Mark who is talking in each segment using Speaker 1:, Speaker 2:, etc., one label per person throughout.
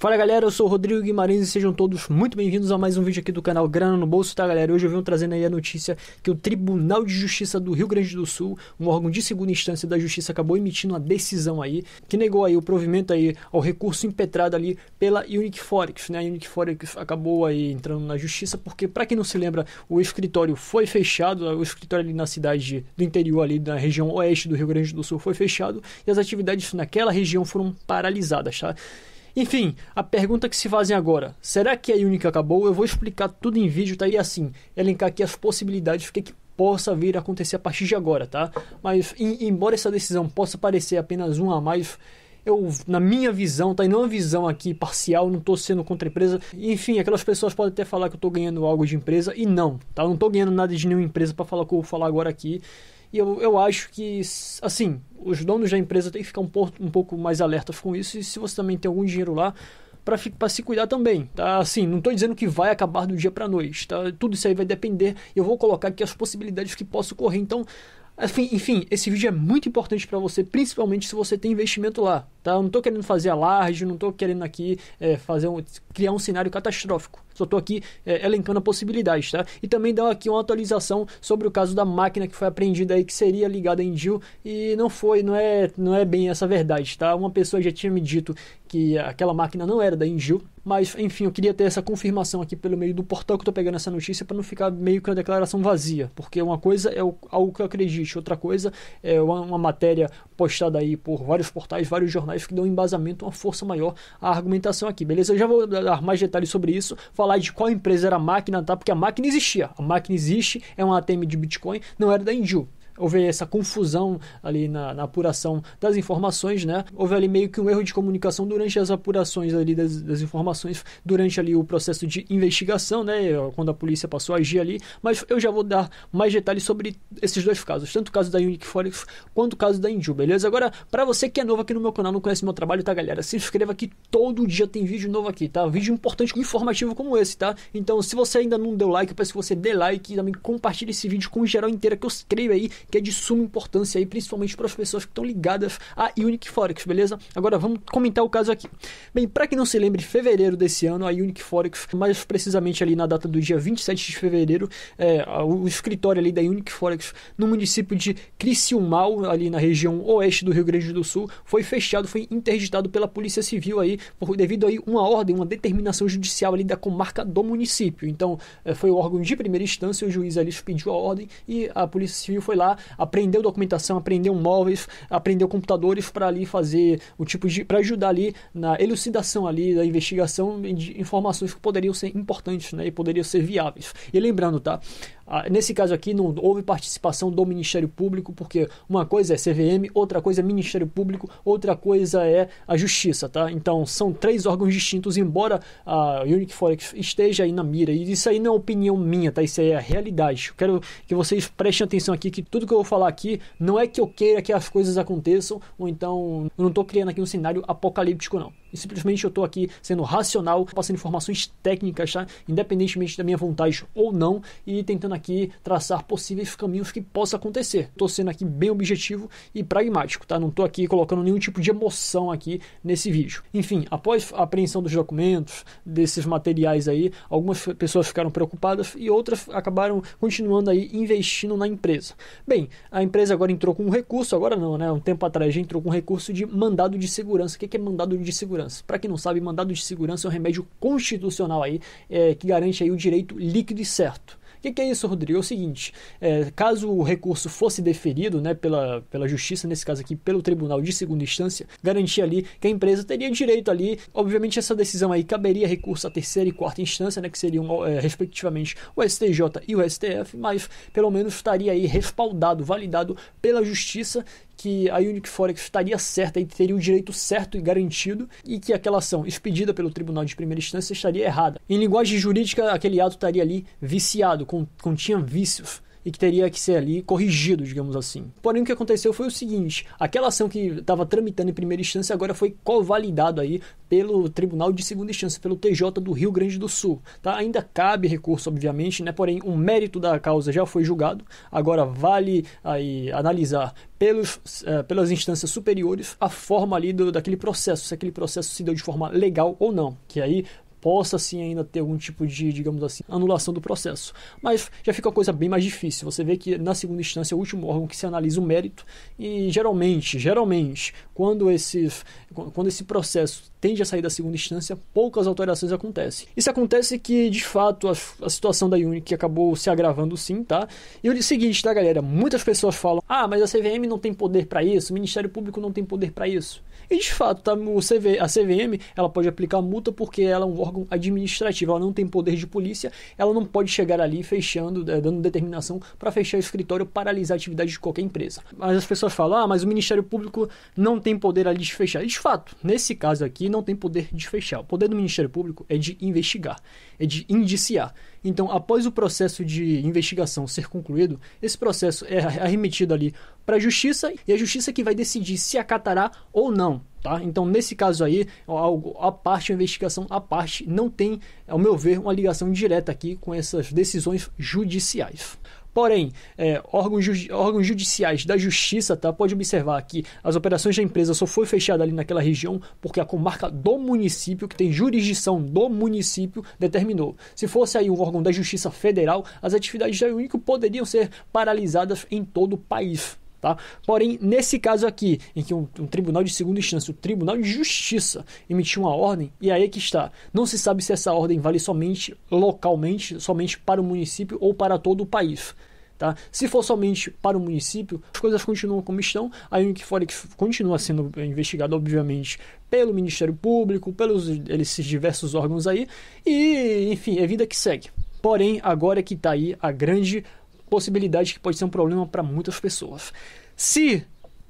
Speaker 1: Fala galera, eu sou o Rodrigo Guimarães e sejam todos muito bem-vindos a mais um vídeo aqui do canal Grana no Bolso, tá galera? Hoje eu venho trazendo aí a notícia que o Tribunal de Justiça do Rio Grande do Sul, um órgão de segunda instância da Justiça, acabou emitindo uma decisão aí que negou aí o provimento aí ao recurso impetrado ali pela Unique Forex, né? A Unique Forex acabou aí entrando na Justiça porque, para quem não se lembra, o escritório foi fechado, o escritório ali na cidade do interior ali da região oeste do Rio Grande do Sul foi fechado e as atividades naquela região foram paralisadas, tá? Enfim, a pergunta que se fazem agora: será que a Unique acabou? Eu vou explicar tudo em vídeo, tá? E assim, elencar aqui as possibilidades, o que, é que possa vir a acontecer a partir de agora, tá? Mas, em, embora essa decisão possa parecer apenas uma a mais, eu, na minha visão, tá? E não visão aqui parcial, não tô sendo contra a empresa. Enfim, aquelas pessoas podem até falar que eu tô ganhando algo de empresa e não, tá? Eu não tô ganhando nada de nenhuma empresa para falar o que eu vou falar agora aqui. E eu, eu acho que, assim, os donos da empresa têm que ficar um, pouco, um pouco mais alerta com isso. E se você também tem algum dinheiro lá, para se cuidar também, tá? Assim, não estou dizendo que vai acabar do dia para noite, tá? Tudo isso aí vai depender. Eu vou colocar aqui as possibilidades que possa ocorrer. Então, assim, enfim esse vídeo é muito importante para você, principalmente se você tem investimento lá. Tá? Eu não estou querendo fazer alarde, não estou querendo aqui é, fazer um, criar um cenário catastrófico. Só estou aqui é, elencando possibilidades, tá? E também dá aqui uma atualização sobre o caso da máquina que foi apreendida aí, que seria ligada em Jill, e não foi, não é, não é bem essa verdade, tá? Uma pessoa já tinha me dito que aquela máquina não era da Injil, mas enfim, eu queria ter essa confirmação aqui pelo meio do portal que eu tô pegando essa notícia para não ficar meio que uma declaração vazia, porque uma coisa é algo que eu acredite, outra coisa é uma, uma matéria postada aí por vários portais, vários jornais mais que deu um embasamento, uma força maior à argumentação aqui, beleza? Eu já vou dar mais detalhes sobre isso, falar de qual empresa era a máquina, tá? Porque a máquina existia. A máquina existe, é um ATM de Bitcoin, não era da Inju houve essa confusão ali na, na, apuração das informações, né? Houve ali meio que um erro de comunicação durante as apurações ali das, das informações, durante ali o processo de investigação, né? Quando a polícia passou a agir ali, mas eu já vou dar mais detalhes sobre esses dois casos, tanto o caso da Unique Forex quanto o caso da Indio. beleza? Agora, para você que é novo aqui no meu canal, não conhece meu trabalho, tá galera? Se inscreva aqui, todo dia tem vídeo novo aqui, tá? Vídeo importante, informativo como esse, tá? Então, se você ainda não deu like, eu peço que você dê like e também compartilhe esse vídeo com o geral inteiro que eu escrevo aí que é de suma importância aí, principalmente para as pessoas que estão ligadas a Unique Forex, beleza? Agora vamos comentar o caso aqui. Bem, para quem não se lembre, em fevereiro desse ano, a Unique Forex, mais precisamente ali na data do dia 27 de fevereiro, é, o escritório ali da Unique Forex no município de Criciúmal, ali na região oeste do Rio Grande do Sul, foi fechado, foi interditado pela Polícia Civil aí, por, devido aí uma ordem, uma determinação judicial ali da comarca do município. Então, é, foi o órgão de primeira instância, o juiz ali pediu a ordem e a Polícia Civil foi lá aprendeu documentação, aprendeu móveis, aprendeu computadores para ali fazer o tipo de. para ajudar ali na elucidação ali da investigação de informações que poderiam ser importantes né, e poderiam ser viáveis. E lembrando, tá? Ah, nesse caso aqui, não houve participação do Ministério Público, porque uma coisa é CVM, outra coisa é Ministério Público, outra coisa é a Justiça, tá? Então, são três órgãos distintos, embora a Unique Forex esteja aí na mira. E isso aí não é opinião minha, tá? Isso aí é a realidade. Eu quero que vocês prestem atenção aqui, que tudo que eu vou falar aqui não é que eu queira que as coisas aconteçam, ou então eu não estou criando aqui um cenário apocalíptico, não. E simplesmente eu estou aqui sendo racional, passando informações técnicas, tá? Independentemente da minha vontade ou não, e tentando aqui aqui traçar possíveis caminhos que possa acontecer. Estou sendo aqui bem objetivo e pragmático, tá? Não estou aqui colocando nenhum tipo de emoção aqui nesse vídeo. Enfim, após a apreensão dos documentos, desses materiais aí, algumas pessoas ficaram preocupadas e outras acabaram continuando aí investindo na empresa. Bem, a empresa agora entrou com um recurso, agora não, né? Um tempo atrás já entrou com um recurso de mandado de segurança. O que é, é mandado de segurança? Para quem não sabe, mandado de segurança é um remédio constitucional aí é, que garante aí o direito líquido e certo. O que, que, é isso, Rodrigo? É o seguinte: é, caso o recurso fosse deferido né, pela, pela justiça, nesse caso aqui, pelo tribunal de segunda instância, garantia ali que a empresa teria direito ali. Obviamente, essa decisão aí caberia recurso à terceira e quarta instância, né, que seriam, é, respectivamente, o STJ e o STF, mas pelo menos estaria aí respaldado, validado pela justiça que a Unic Forex estaria certa e teria o direito certo e garantido e que aquela ação expedida pelo tribunal de primeira instância estaria errada. Em linguagem jurídica, aquele ato estaria ali viciado, continha vícios e que teria que ser ali corrigido, digamos assim. Porém, o que aconteceu foi o seguinte: aquela ação que estava tramitando em primeira instância agora foi covalidado aí pelo Tribunal de Segunda Instância, pelo TJ do Rio Grande do Sul. Tá? Ainda cabe recurso, obviamente, né? porém o mérito da causa já foi julgado. Agora vale aí analisar pelos, eh, pelas instâncias superiores a forma ali do, daquele processo, se aquele processo se deu de forma legal ou não. Que aí possa assim ainda ter algum tipo de, digamos assim, anulação do processo. Mas já fica uma coisa bem mais difícil. Você vê que na segunda instância é o último órgão que se analisa o mérito e geralmente, geralmente, quando esse, quando esse processo tende a sair da segunda instância, poucas alterações acontecem. Isso acontece que, de fato, a, a situação da Unic acabou se agravando sim, tá? E o seguinte, tá, galera? Muitas pessoas falam, ah, mas a CVM não tem poder para isso, o Ministério Público não tem poder para isso. E, de fato, tá, o CV, a CVM ela pode aplicar multa porque ela é um órgão órgão administrativo, ela não tem poder de polícia, ela não pode chegar ali fechando, eh, dando determinação para fechar o escritório, paralisar a atividade de qualquer empresa. Mas as pessoas falam, ah, mas o Ministério Público não tem poder ali de fechar. E de fato, nesse caso aqui, não tem poder de fechar. O poder do Ministério Público é de investigar, é de indiciar. Então, após o processo de investigação ser concluído, esse processo é arremetido ali para a justiça e a justiça que vai decidir se acatará ou não. Tá? Então, nesse caso aí, é algo à parte, uma investigação à parte, não tem, ao meu ver, uma ligação direta aqui com essas decisões judiciais. Porém, é, órgãos, órgãos judiciais da justiça tá, pode observar que as operações da empresa só foi fechada ali naquela região porque a comarca do município, que tem jurisdição do município, determinou. Se fosse aí um órgão da justiça federal, as atividades da Único poderiam ser paralisadas em todo o país. Tá? Porém, nesse caso aqui, em que um, um, tribunal de segunda instância, o Tribunal de Justiça, emitiu uma ordem, e aí é que está. Não se sabe se essa ordem vale somente localmente, somente para o município ou para todo o país. Tá? Se for somente para o município, as coisas continuam como estão. A Unic é continua sendo investigada, obviamente, pelo Ministério Público, pelos esses diversos órgãos aí, e enfim, é vida que segue. Porém, agora é que está aí a grande possibilidade que pode ser um problema para muitas pessoas. Se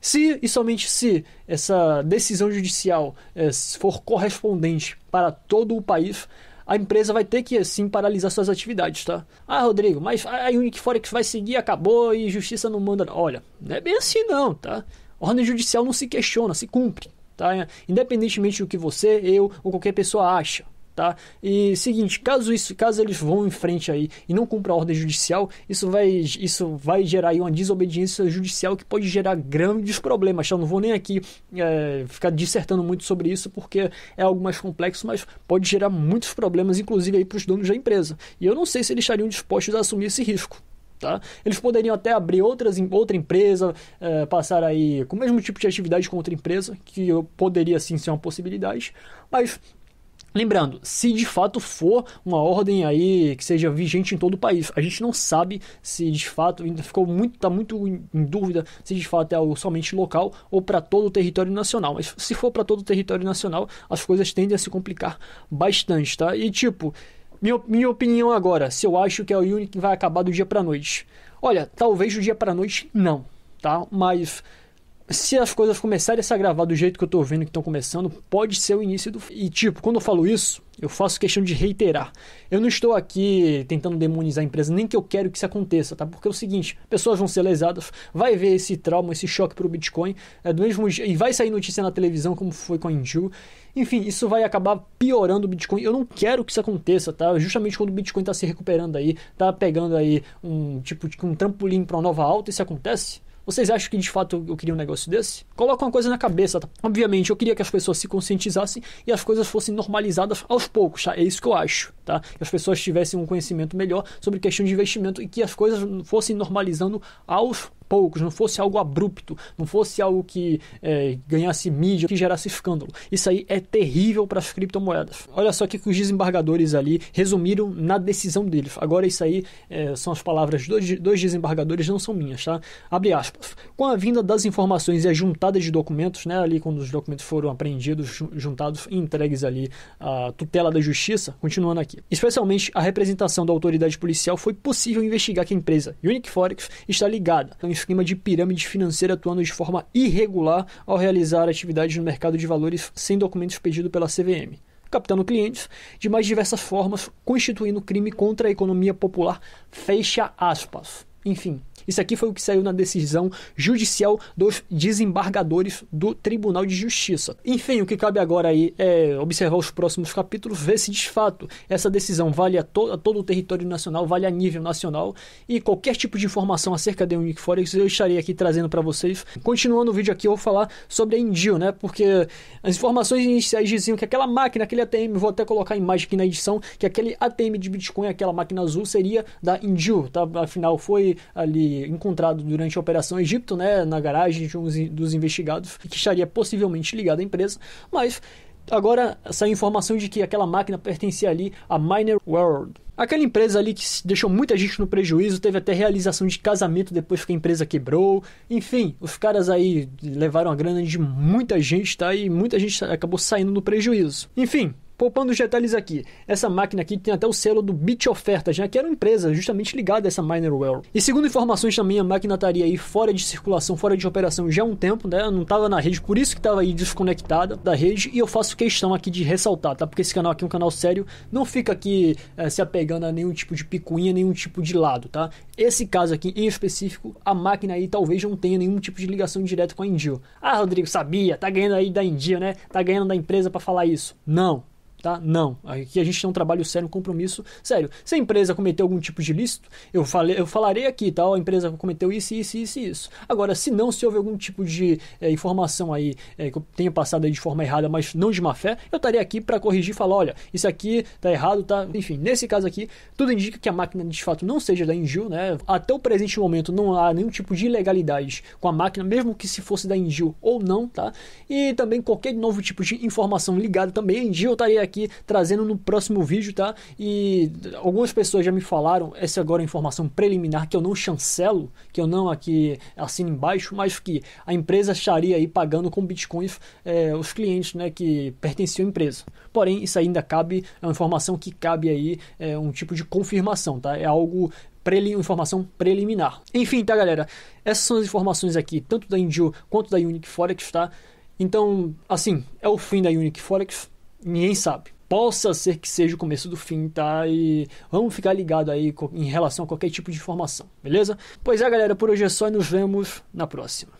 Speaker 1: se e somente se essa decisão judicial é, for correspondente para todo o país, a empresa vai ter que assim paralisar suas atividades, tá? Ah, Rodrigo, mas a Forex vai seguir, acabou e justiça não manda. Olha, não é bem assim não, tá? Ordem judicial não se questiona, se cumpre, tá? Independentemente do que você, eu ou qualquer pessoa acha tá? E seguinte, caso isso, caso eles vão em frente aí e não cumpram a ordem judicial, isso vai, isso vai gerar aí uma desobediência judicial que pode gerar grandes problemas. Tá? Eu não vou nem aqui é, ficar dissertando muito sobre isso porque é algo mais complexo, mas pode gerar muitos problemas, inclusive aí para os donos da empresa. E eu não sei se eles estariam dispostos a assumir esse risco. Tá? Eles poderiam até abrir outras, outra empresa, é, passar aí com o mesmo tipo de atividade com outra empresa, que poderia sim ser uma possibilidade, mas Lembrando, se de fato for uma ordem aí que seja vigente em todo o país, a gente não sabe se de fato ainda ficou muito, tá muito em dúvida se de fato é algo somente local ou para todo o território nacional. Mas se for para todo o território nacional, as coisas tendem a se complicar bastante, tá? E tipo, minha, minha opinião agora, se eu acho que é o Unity vai acabar do dia para noite. Olha, talvez do dia para noite não, tá? Mas se as coisas começarem a se agravar do jeito que eu tô vendo que estão começando, pode ser o início do. E, tipo, quando eu falo isso, eu faço questão de reiterar. Eu não estou aqui tentando demonizar a empresa, nem que eu quero que isso aconteça, tá? Porque é o seguinte: pessoas vão ser lesadas, vai ver esse trauma, esse choque pro Bitcoin, é, do mesmo e vai sair notícia na televisão, como foi com a Inju. Enfim, isso vai acabar piorando o Bitcoin. Eu não quero que isso aconteça, tá? Justamente quando o Bitcoin tá se recuperando aí, tá pegando aí um tipo um trampolim para uma nova alta, isso acontece vocês acham que de fato eu queria um negócio desse? Coloca uma coisa na cabeça, tá? Obviamente, eu queria que as pessoas se conscientizassem e as coisas fossem normalizadas aos poucos, tá? É isso que eu acho, tá? Que as pessoas tivessem um conhecimento melhor sobre questão de investimento e que as coisas fossem normalizando aos poucos, não fosse algo abrupto, não fosse algo que é, ganhasse mídia, que gerasse escândalo. Isso aí é terrível para as criptomoedas. Olha só o que os desembargadores ali resumiram na decisão deles. Agora, isso aí é, são as palavras dos, dos desembargadores, não são minhas, tá? Abre aspas. Com a vinda das informações e a juntada de documentos, né, ali quando os documentos foram apreendidos, juntados e entregues ali à tutela da justiça, continuando aqui. Especialmente a representação da autoridade policial, foi possível investigar que a empresa Unique Forex está ligada. Então, esquema de pirâmide financeira atuando de forma irregular ao realizar atividades no mercado de valores sem documentos pedido pela CVM, captando clientes de mais diversas formas, constituindo crime contra a economia popular. Fecha aspas. Enfim, isso aqui foi o que saiu na decisão judicial dos desembargadores do Tribunal de Justiça. Enfim, o que cabe agora aí é observar os próximos capítulos, ver se de fato essa decisão vale a, to a todo o território nacional, vale a nível nacional e qualquer tipo de informação acerca de Unique Forex eu estarei aqui trazendo para vocês. Continuando o vídeo aqui, eu vou falar sobre a Indio, né? Porque as informações iniciais diziam que aquela máquina, aquele ATM, vou até colocar a imagem aqui na edição, que aquele ATM de Bitcoin, aquela máquina azul, seria da Indio, tá? Afinal, foi ali encontrado durante a Operação Egipto, né, na garagem de um dos investigados, que estaria possivelmente ligado à empresa, mas agora saiu informação de que aquela máquina pertencia ali à Miner World. Aquela empresa ali que deixou muita gente no prejuízo, teve até realização de casamento depois que a empresa quebrou. Enfim, os caras aí levaram a grana de muita gente, tá? E muita gente acabou saindo no prejuízo. Enfim, Poupando os detalhes aqui, essa máquina aqui tem até o selo do Bit Ofertas, né, que era uma empresa justamente ligada a essa Minerwell. E segundo informações também, a máquina estaria aí fora de circulação, fora de operação já há um tempo, né? Não estava na rede, por isso que estava aí desconectada da rede. E eu faço questão aqui de ressaltar, tá? Porque esse canal aqui é um canal sério, não fica aqui é, se apegando a nenhum tipo de picuinha, nenhum tipo de lado, tá? Esse caso aqui em específico, a máquina aí talvez não tenha nenhum tipo de ligação direta com a Indio. Ah, Rodrigo, sabia, tá ganhando aí da Indio, né? Tá ganhando da empresa para falar isso. Não, Tá? Não. Aqui a gente tem um trabalho sério, um compromisso sério. Se a empresa cometeu algum tipo de ilícito, eu, falei, eu falarei aqui, tal, tá? a empresa cometeu isso, isso, isso e isso. Agora, se não, se houve algum tipo de é, informação aí é, que eu tenha passado de forma errada, mas não de má fé, eu estarei aqui para corrigir e falar, olha, isso aqui tá errado, tá? Enfim, nesse caso aqui, tudo indica que a máquina de fato não seja da Inju, né? Até o presente momento não há nenhum tipo de ilegalidade com a máquina, mesmo que se fosse da Inju ou não, tá? E também qualquer novo tipo de informação ligada também a Inju, eu estaria aqui aqui trazendo no próximo vídeo, tá? E algumas pessoas já me falaram, essa é agora é informação preliminar que eu não chancelo, que eu não aqui assino embaixo, mas que a empresa estaria aí pagando com bitcoins é, os clientes, né, que pertenciam à empresa. Porém, isso ainda cabe, é uma informação que cabe aí, é um tipo de confirmação, tá? É algo prelim, informação preliminar. Enfim, tá, galera? Essas são as informações aqui, tanto da Indio quanto da Unique Forex, tá? Então, assim, é o fim da Unique Forex ninguém sabe. Possa ser que seja o começo do fim, tá? E vamos ficar ligado aí em relação a qualquer tipo de informação, beleza? Pois é, galera, por hoje é só e nos vemos na próxima.